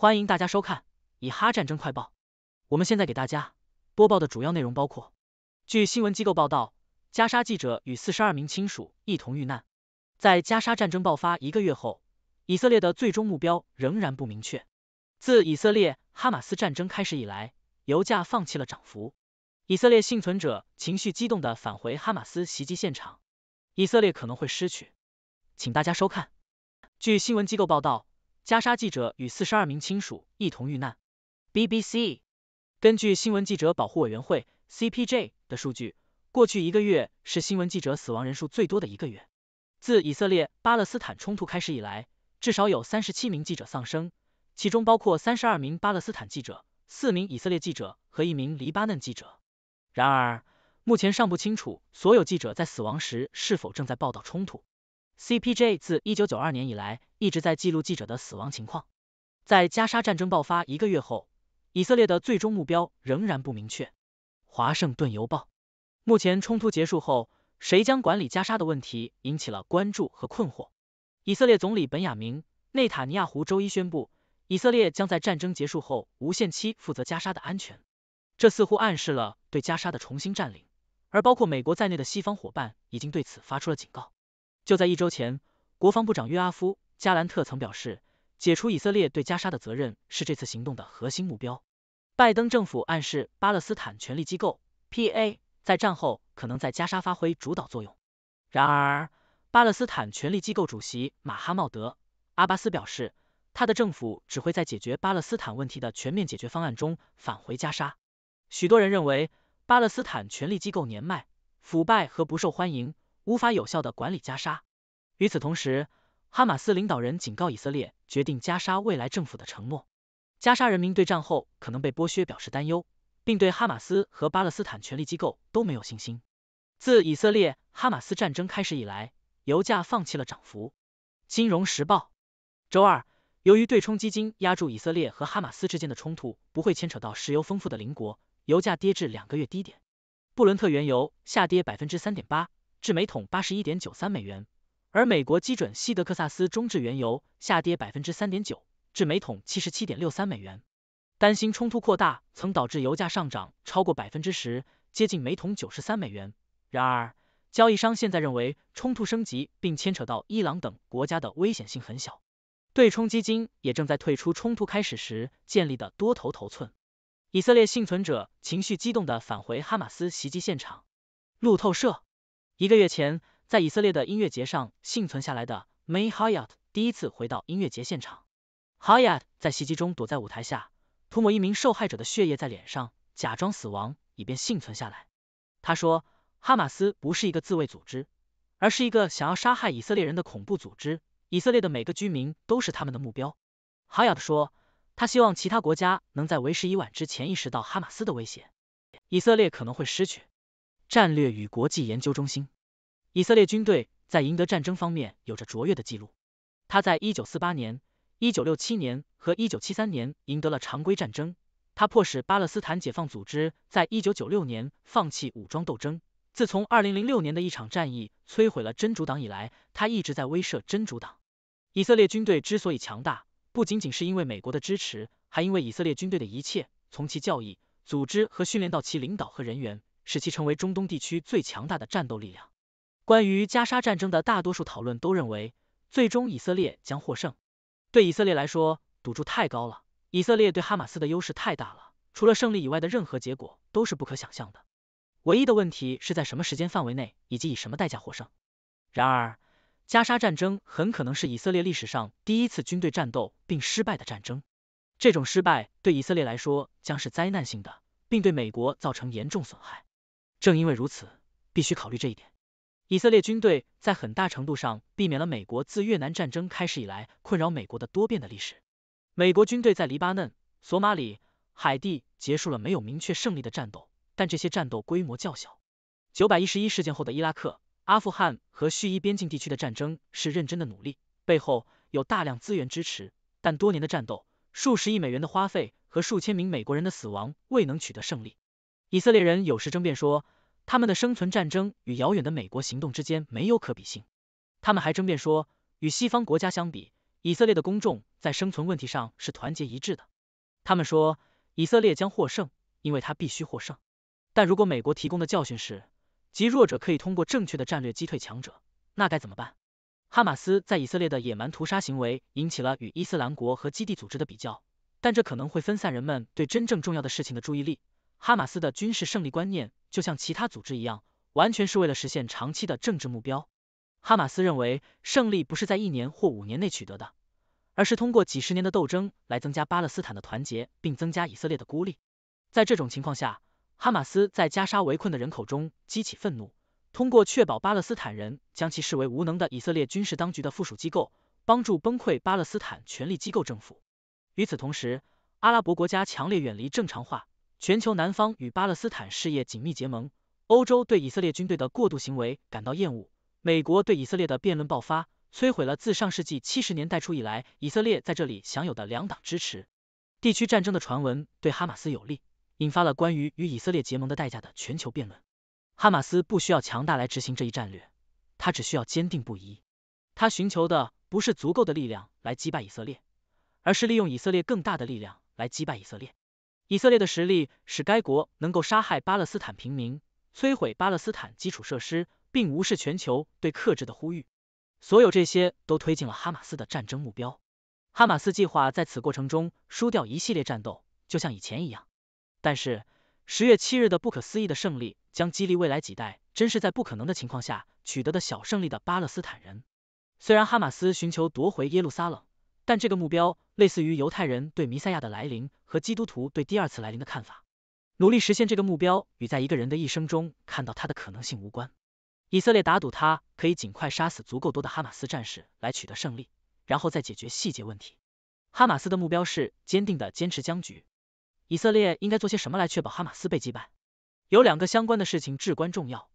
欢迎大家收看《以哈战争快报》。我们现在给大家播报的主要内容包括：据新闻机构报道，加沙记者与四十二名亲属一同遇难。在加沙战争爆发一个月后，以色列的最终目标仍然不明确。自以色列哈马斯战争开始以来，油价放弃了涨幅。以色列幸存者情绪激动地返回哈马斯袭击现场。以色列可能会失去。请大家收看。据新闻机构报道。加沙记者与四十二名亲属一同遇难。BBC 根据新闻记者保护委员会 （CPJ） 的数据，过去一个月是新闻记者死亡人数最多的一个月。自以色列巴勒斯坦冲突开始以来，至少有三十七名记者丧生，其中包括三十二名巴勒斯坦记者、四名以色列记者和一名黎巴嫩记者。然而，目前尚不清楚所有记者在死亡时是否正在报道冲突。CPJ 自一九九二年以来一直在记录记者的死亡情况。在加沙战争爆发一个月后，以色列的最终目标仍然不明确。华盛顿邮报：目前冲突结束后，谁将管理加沙的问题引起了关注和困惑。以色列总理本雅明·内塔尼亚胡周一宣布，以色列将在战争结束后无限期负责加沙的安全，这似乎暗示了对加沙的重新占领。而包括美国在内的西方伙伴已经对此发出了警告。就在一周前，国防部长约阿夫·加兰特曾表示，解除以色列对加沙的责任是这次行动的核心目标。拜登政府暗示巴勒斯坦权力机构 （PA） 在战后可能在加沙发挥主导作用。然而，巴勒斯坦权力机构主席马哈茂德·阿巴斯表示，他的政府只会在解决巴勒斯坦问题的全面解决方案中返回加沙。许多人认为，巴勒斯坦权力机构年迈、腐败和不受欢迎。无法有效的管理加沙。与此同时，哈马斯领导人警告以色列决定加沙未来政府的承诺。加沙人民对战后可能被剥削表示担忧，并对哈马斯和巴勒斯坦权力机构都没有信心。自以色列哈马斯战争开始以来，油价放弃了涨幅。金融时报周二，由于对冲基金压住以色列和哈马斯之间的冲突不会牵扯到石油丰富的邻国，油价跌至两个月低点，布伦特原油下跌百分之三点八。至每桶八十一点九三美元，而美国基准西德克萨斯中质原油下跌百分之三点九，至每桶七十七点六三美元。担心冲突扩大曾导致油价上涨超过百分之十，接近每桶九十三美元。然而，交易商现在认为冲突升级并牵扯到伊朗等国家的危险性很小。对冲基金也正在退出冲突开始时建立的多头头寸。以色列幸存者情绪激动地返回哈马斯袭击现场。路透社。一个月前，在以色列的音乐节上幸存下来的 May Hayat 第一次回到音乐节现场。Hayat 在袭击中躲在舞台下，涂抹一名受害者的血液在脸上，假装死亡，以便幸存下来。他说：“哈马斯不是一个自卫组织，而是一个想要杀害以色列人的恐怖组织。以色列的每个居民都是他们的目标。” Hayat 说，他希望其他国家能在为时已晚之前意识到哈马斯的威胁。以色列可能会失去。战略与国际研究中心，以色列军队在赢得战争方面有着卓越的记录。他在一九四八年、一九六七年和一九七三年赢得了常规战争。他迫使巴勒斯坦解放组织在一九九六年放弃武装斗争。自从二零零六年的一场战役摧毁了真主党以来，他一直在威慑真主党。以色列军队之所以强大，不仅仅是因为美国的支持，还因为以色列军队的一切，从其教义、组织和训练到其领导和人员。使其成为中东地区最强大的战斗力量。关于加沙战争的大多数讨论都认为，最终以色列将获胜。对以色列来说，赌注太高了。以色列对哈马斯的优势太大了，除了胜利以外的任何结果都是不可想象的。唯一的问题是在什么时间范围内，以及以什么代价获胜。然而，加沙战争很可能是以色列历史上第一次军队战斗并失败的战争。这种失败对以色列来说将是灾难性的，并对美国造成严重损害。正因为如此，必须考虑这一点。以色列军队在很大程度上避免了美国自越南战争开始以来困扰美国的多变的历史。美国军队在黎巴嫩、索马里、海地结束了没有明确胜利的战斗，但这些战斗规模较小。九百一十一事件后的伊拉克、阿富汗和叙伊边境地区的战争是认真的努力，背后有大量资源支持，但多年的战斗、数十亿美元的花费和数千名美国人的死亡未能取得胜利。以色列人有时争辩说，他们的生存战争与遥远的美国行动之间没有可比性。他们还争辩说，与西方国家相比，以色列的公众在生存问题上是团结一致的。他们说，以色列将获胜，因为他必须获胜。但如果美国提供的教训是，即弱者可以通过正确的战略击退强者，那该怎么办？哈马斯在以色列的野蛮屠杀行为引起了与伊斯兰国和基地组织的比较，但这可能会分散人们对真正重要的事情的注意力。哈马斯的军事胜利观念，就像其他组织一样，完全是为了实现长期的政治目标。哈马斯认为胜利不是在一年或五年内取得的，而是通过几十年的斗争来增加巴勒斯坦的团结，并增加以色列的孤立。在这种情况下，哈马斯在加沙围困的人口中激起愤怒，通过确保巴勒斯坦人将其视为无能的以色列军事当局的附属机构，帮助崩溃巴勒斯坦权力机构政府。与此同时，阿拉伯国家强烈远离正常化。全球南方与巴勒斯坦事业紧密结盟，欧洲对以色列军队的过度行为感到厌恶，美国对以色列的辩论爆发摧毁了自上世纪七十年代初以来以色列在这里享有的两党支持。地区战争的传闻对哈马斯有利，引发了关于与以色列结盟的代价的全球辩论。哈马斯不需要强大来执行这一战略，他只需要坚定不移。他寻求的不是足够的力量来击败以色列，而是利用以色列更大的力量来击败以色列。以色列的实力使该国能够杀害巴勒斯坦平民，摧毁巴勒斯坦基础设施，并无视全球对克制的呼吁。所有这些都推进了哈马斯的战争目标。哈马斯计划在此过程中输掉一系列战斗，就像以前一样。但是，十月七日的不可思议的胜利将激励未来几代真是在不可能的情况下取得的小胜利的巴勒斯坦人。虽然哈马斯寻求夺回耶路撒冷。但这个目标类似于犹太人对弥赛亚的来临和基督徒对第二次来临的看法。努力实现这个目标与在一个人的一生中看到他的可能性无关。以色列打赌他可以尽快杀死足够多的哈马斯战士来取得胜利，然后再解决细节问题。哈马斯的目标是坚定的坚持僵局。以色列应该做些什么来确保哈马斯被击败？有两个相关的事情至关重要，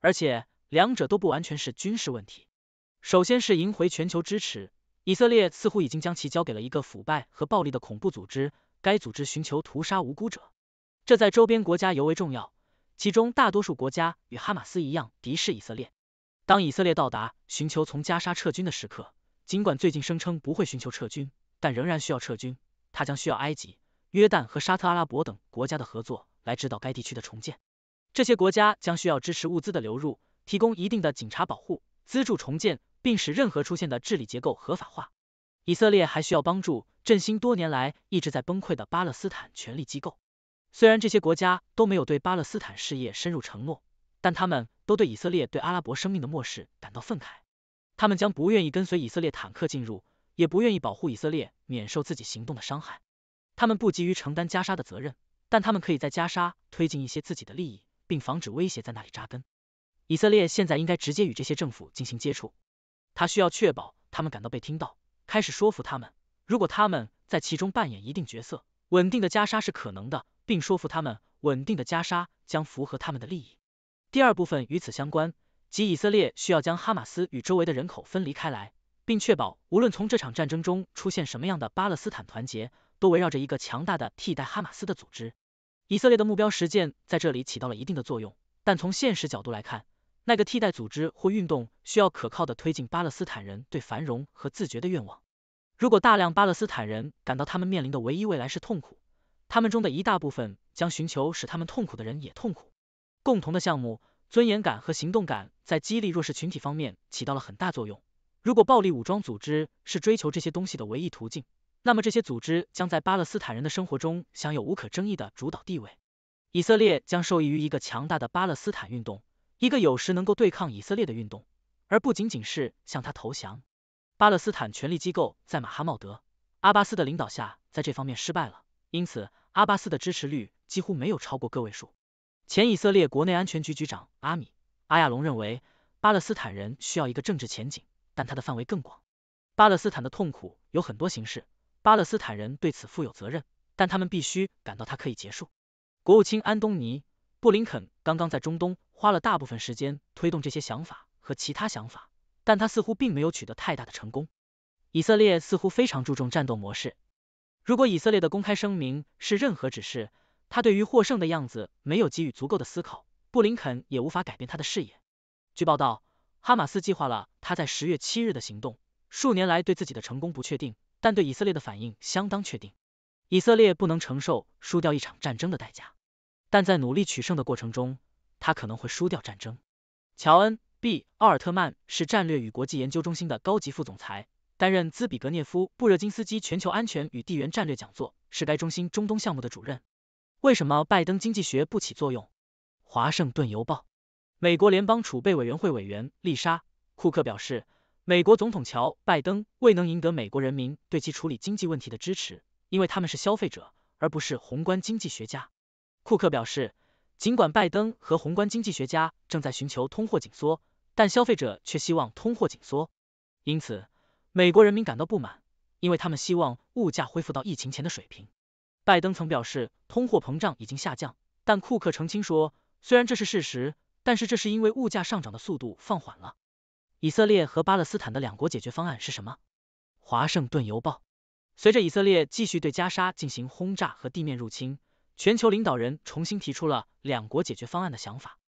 而且两者都不完全是军事问题。首先是赢回全球支持。以色列似乎已经将其交给了一个腐败和暴力的恐怖组织，该组织寻求屠杀无辜者。这在周边国家尤为重要，其中大多数国家与哈马斯一样敌视以色列。当以色列到达寻求从加沙撤军的时刻，尽管最近声称不会寻求撤军，但仍然需要撤军。它将需要埃及、约旦和沙特阿拉伯等国家的合作来指导该地区的重建。这些国家将需要支持物资的流入，提供一定的警察保护，资助重建。并使任何出现的治理结构合法化。以色列还需要帮助振兴多年来一直在崩溃的巴勒斯坦权力机构。虽然这些国家都没有对巴勒斯坦事业深入承诺，但他们都对以色列对阿拉伯生命的漠视感到愤慨。他们将不愿意跟随以色列坦克进入，也不愿意保护以色列免受自己行动的伤害。他们不急于承担加沙的责任，但他们可以在加沙推进一些自己的利益，并防止威胁在那里扎根。以色列现在应该直接与这些政府进行接触。他需要确保他们感到被听到，开始说服他们。如果他们在其中扮演一定角色，稳定的加沙是可能的，并说服他们，稳定的加沙将符合他们的利益。第二部分与此相关，即以色列需要将哈马斯与周围的人口分离开来，并确保无论从这场战争中出现什么样的巴勒斯坦团结，都围绕着一个强大的替代哈马斯的组织。以色列的目标实践在这里起到了一定的作用，但从现实角度来看。那个替代组织或运动需要可靠的推进巴勒斯坦人对繁荣和自觉的愿望。如果大量巴勒斯坦人感到他们面临的唯一未来是痛苦，他们中的一大部分将寻求使他们痛苦的人也痛苦。共同的项目、尊严感和行动感在激励弱势群体方面起到了很大作用。如果暴力武装组织是追求这些东西的唯一途径，那么这些组织将在巴勒斯坦人的生活中享有无可争议的主导地位。以色列将受益于一个强大的巴勒斯坦运动。一个有时能够对抗以色列的运动，而不仅仅是向他投降。巴勒斯坦权力机构在马哈茂德·阿巴斯的领导下，在这方面失败了，因此阿巴斯的支持率几乎没有超过个位数。前以色列国内安全局局长阿米·阿亚隆认为，巴勒斯坦人需要一个政治前景，但它的范围更广。巴勒斯坦的痛苦有很多形式，巴勒斯坦人对此负有责任，但他们必须感到它可以结束。国务卿安东尼。布林肯刚刚在中东花了大部分时间推动这些想法和其他想法，但他似乎并没有取得太大的成功。以色列似乎非常注重战斗模式。如果以色列的公开声明是任何指示，他对于获胜的样子没有给予足够的思考，布林肯也无法改变他的视野。据报道，哈马斯计划了他在十月七日的行动。数年来对自己的成功不确定，但对以色列的反应相当确定。以色列不能承受输掉一场战争的代价。但在努力取胜的过程中，他可能会输掉战争。乔恩 ·B· 奥尔特曼是战略与国际研究中心的高级副总裁，担任兹比格涅夫·布热金斯基全球安全与地缘战略讲座，是该中心中东项目的主任。为什么拜登经济学不起作用？华盛顿邮报，美国联邦储备委员会委员丽莎·库克表示，美国总统乔·拜登未能赢得美国人民对其处理经济问题的支持，因为他们是消费者，而不是宏观经济学家。库克表示，尽管拜登和宏观经济学家正在寻求通货紧缩，但消费者却希望通货紧缩。因此，美国人民感到不满，因为他们希望物价恢复到疫情前的水平。拜登曾表示通货膨胀已经下降，但库克澄清说，虽然这是事实，但是这是因为物价上涨的速度放缓了。以色列和巴勒斯坦的两国解决方案是什么？华盛顿邮报。随着以色列继续对加沙进行轰炸和地面入侵。全球领导人重新提出了两国解决方案的想法。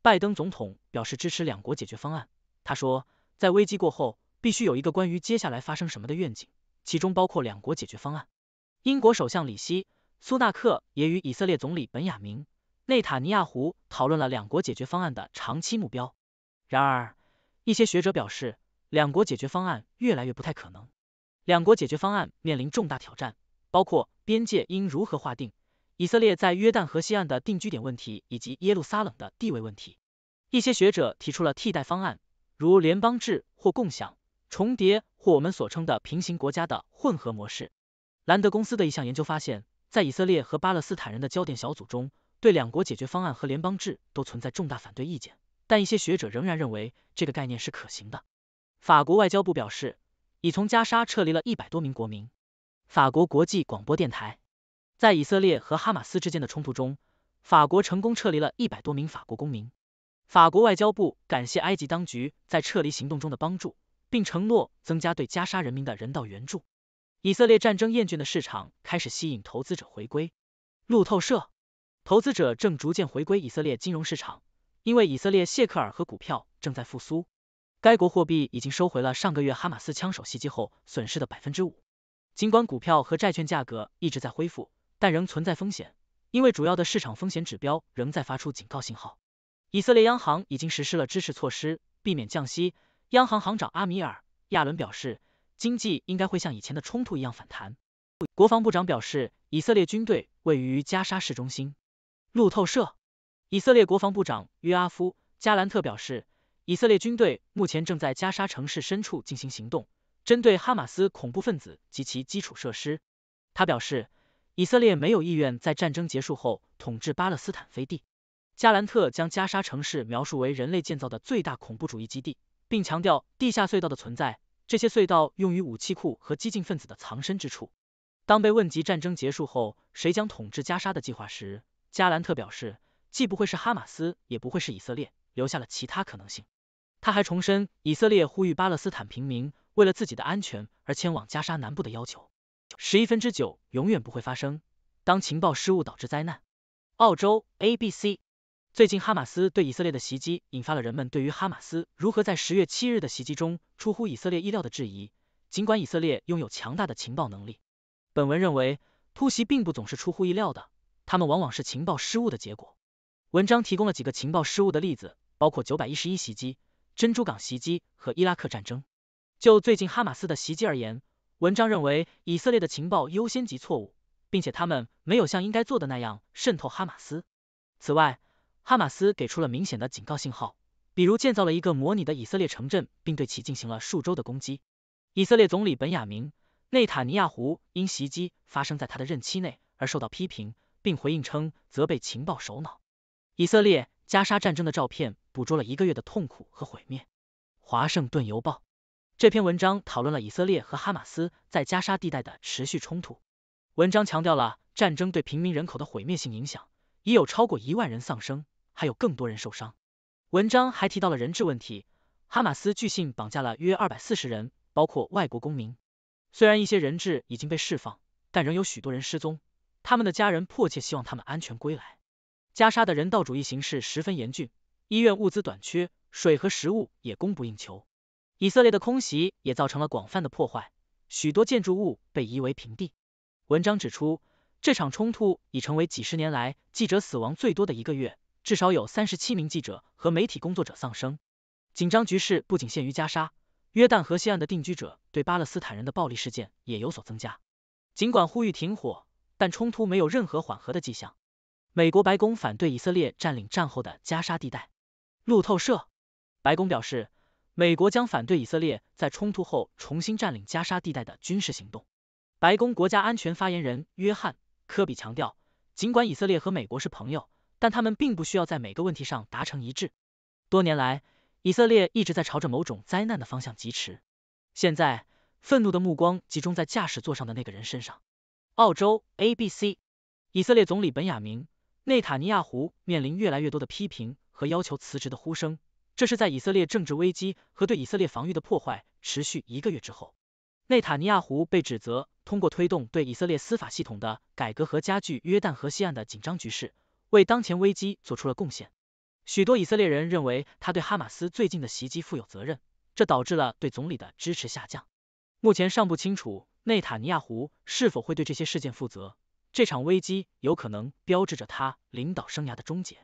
拜登总统表示支持两国解决方案。他说，在危机过后，必须有一个关于接下来发生什么的愿景，其中包括两国解决方案。英国首相里希·苏纳克也与以色列总理本雅明·内塔尼亚胡讨论了两国解决方案的长期目标。然而，一些学者表示，两国解决方案越来越不太可能。两国解决方案面临重大挑战，包括边界应如何划定。以色列在约旦河西岸的定居点问题以及耶路撒冷的地位问题，一些学者提出了替代方案，如联邦制或共享重叠，或我们所称的平行国家的混合模式。兰德公司的一项研究发现，在以色列和巴勒斯坦人的焦点小组中，对两国解决方案和联邦制都存在重大反对意见，但一些学者仍然认为这个概念是可行的。法国外交部表示，已从加沙撤离了一百多名国民。法国国际广播电台。在以色列和哈马斯之间的冲突中，法国成功撤离了一百多名法国公民。法国外交部感谢埃及当局在撤离行动中的帮助，并承诺增加对加沙人民的人道援助。以色列战争厌倦的市场开始吸引投资者回归。路透社，投资者正逐渐回归以色列金融市场，因为以色列谢克尔和股票正在复苏。该国货币已经收回了上个月哈马斯枪手袭击后损失的百分之五。尽管股票和债券价格一直在恢复。但仍存在风险，因为主要的市场风险指标仍在发出警告信号。以色列央行已经实施了支持措施，避免降息。央行行长阿米尔·亚伦表示，经济应该会像以前的冲突一样反弹。国防部长表示，以色列军队位于加沙市中心。路透社，以色列国防部长约阿夫·加兰特表示，以色列军队目前正在加沙城市深处进行行动，针对哈马斯恐怖分子及其基础设施。他表示。以色列没有意愿在战争结束后统治巴勒斯坦飞地。加兰特将加沙城市描述为人类建造的最大恐怖主义基地，并强调地下隧道的存在，这些隧道用于武器库和激进分子的藏身之处。当被问及战争结束后谁将统治加沙的计划时，加兰特表示，既不会是哈马斯，也不会是以色列，留下了其他可能性。他还重申以色列呼吁巴勒斯坦平民为了自己的安全而迁往加沙南部的要求。十一分之九永远不会发生。当情报失误导致灾难。澳洲 ABC 最近哈马斯对以色列的袭击引发了人们对于哈马斯如何在十月七日的袭击中出乎以色列意料的质疑。尽管以色列拥有强大的情报能力，本文认为突袭并不总是出乎意料的，他们往往是情报失误的结果。文章提供了几个情报失误的例子，包括九百一十一袭击、珍珠港袭击和伊拉克战争。就最近哈马斯的袭击而言。文章认为以色列的情报优先级错误，并且他们没有像应该做的那样渗透哈马斯。此外，哈马斯给出了明显的警告信号，比如建造了一个模拟的以色列城镇，并对其进行了数周的攻击。以色列总理本雅明·内塔尼亚胡因袭击发生在他的任期内而受到批评，并回应称责备情报首脑。以色列加沙战争的照片捕捉了一个月的痛苦和毁灭。华盛顿邮报。这篇文章讨论了以色列和哈马斯在加沙地带的持续冲突。文章强调了战争对平民人口的毁灭性影响，已有超过一万人丧生，还有更多人受伤。文章还提到了人质问题，哈马斯据信绑架了约二百四十人，包括外国公民。虽然一些人质已经被释放，但仍有许多人失踪，他们的家人迫切希望他们安全归来。加沙的人道主义形势十分严峻，医院物资短缺，水和食物也供不应求。以色列的空袭也造成了广泛的破坏，许多建筑物被夷为平地。文章指出，这场冲突已成为几十年来记者死亡最多的一个月，至少有三十七名记者和媒体工作者丧生。紧张局势不仅限于加沙，约旦河西岸的定居者对巴勒斯坦人的暴力事件也有所增加。尽管呼吁停火，但冲突没有任何缓和的迹象。美国白宫反对以色列占领战后的加沙地带。路透社，白宫表示。美国将反对以色列在冲突后重新占领加沙地带的军事行动。白宫国家安全发言人约翰·科比强调，尽管以色列和美国是朋友，但他们并不需要在每个问题上达成一致。多年来，以色列一直在朝着某种灾难的方向疾驰。现在，愤怒的目光集中在驾驶座上的那个人身上。澳洲 ABC，以色列总理本雅明·内塔尼亚胡面临越来越多的批评和要求辞职的呼声。这是在以色列政治危机和对以色列防御的破坏持续一个月之后，内塔尼亚胡被指责通过推动对以色列司法系统的改革和加剧约旦河西岸的紧张局势，为当前危机做出了贡献。许多以色列人认为他对哈马斯最近的袭击负有责任，这导致了对总理的支持下降。目前尚不清楚内塔尼亚胡是否会对这些事件负责。这场危机有可能标志着他领导生涯的终结。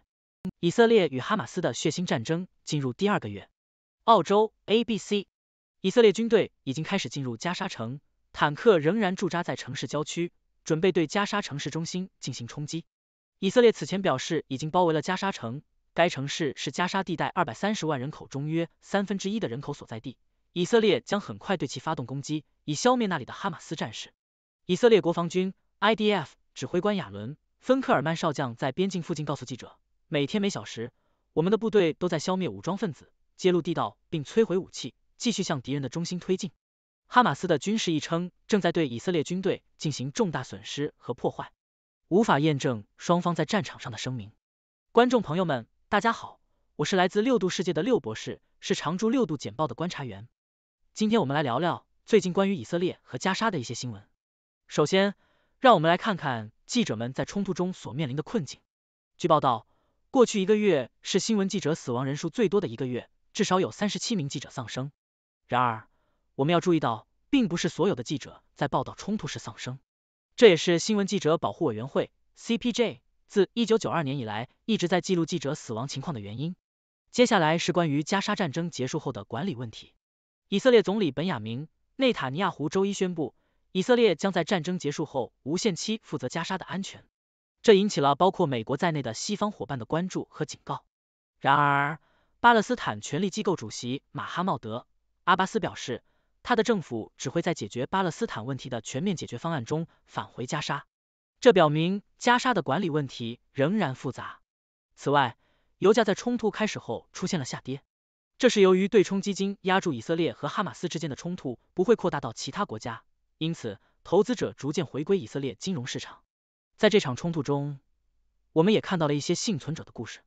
以色列与哈马斯的血腥战争进入第二个月。澳洲 ABC，以色列军队已经开始进入加沙城，坦克仍然驻扎在城市郊区，准备对加沙城市中心进行冲击。以色列此前表示已经包围了加沙城，该城市是加沙地带二百三十万人口中约三分之一的人口所在地。以色列将很快对其发动攻击，以消灭那里的哈马斯战士。以色列国防军 IDF 指挥官亚伦芬克尔曼少将在边境附近告诉记者。每天每小时，我们的部队都在消灭武装分子、揭露地道并摧毁武器，继续向敌人的中心推进。哈马斯的军事议称正在对以色列军队进行重大损失和破坏，无法验证双方在战场上的声明。观众朋友们，大家好，我是来自六度世界的六博士，是常驻六度简报的观察员。今天我们来聊聊最近关于以色列和加沙的一些新闻。首先，让我们来看看记者们在冲突中所面临的困境。据报道。过去一个月是新闻记者死亡人数最多的一个月，至少有三十七名记者丧生。然而，我们要注意到，并不是所有的记者在报道冲突时丧生，这也是新闻记者保护委员会 C P J 自一九九二年以来一直在记录记者死亡情况的原因。接下来是关于加沙战争结束后的管理问题。以色列总理本雅明内塔尼亚胡周一宣布，以色列将在战争结束后无限期负责加沙的安全。这引起了包括美国在内的西方伙伴的关注和警告。然而，巴勒斯坦权力机构主席马哈茂德·阿巴斯表示，他的政府只会在解决巴勒斯坦问题的全面解决方案中返回加沙。这表明加沙的管理问题仍然复杂。此外，油价在冲突开始后出现了下跌，这是由于对冲基金押注以色列和哈马斯之间的冲突不会扩大到其他国家，因此投资者逐渐回归以色列金融市场。在这场冲突中，我们也看到了一些幸存者的故事。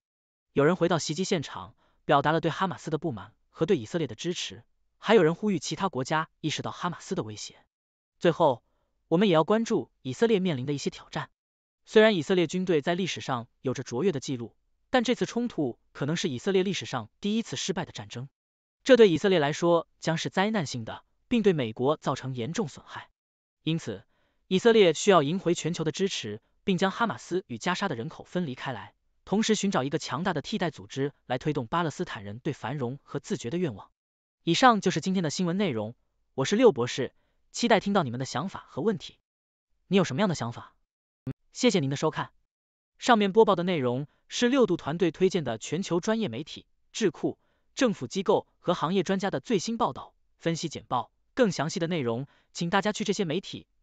有人回到袭击现场，表达了对哈马斯的不满和对以色列的支持；还有人呼吁其他国家意识到哈马斯的威胁。最后，我们也要关注以色列面临的一些挑战。虽然以色列军队在历史上有着卓越的记录，但这次冲突可能是以色列历史上第一次失败的战争。这对以色列来说将是灾难性的，并对美国造成严重损害。因此，以色列需要赢回全球的支持，并将哈马斯与加沙的人口分离开来，同时寻找一个强大的替代组织来推动巴勒斯坦人对繁荣和自决的愿望。以上就是今天的新闻内容，我是六博士，期待听到你们的想法和问题。你有什么样的想法？谢谢您的收看。上面播报的内容是六度团队推荐的全球专业媒体、智库、政府机构和行业专家的最新报道、分析简报。更详细的内容，请大家去这些媒体。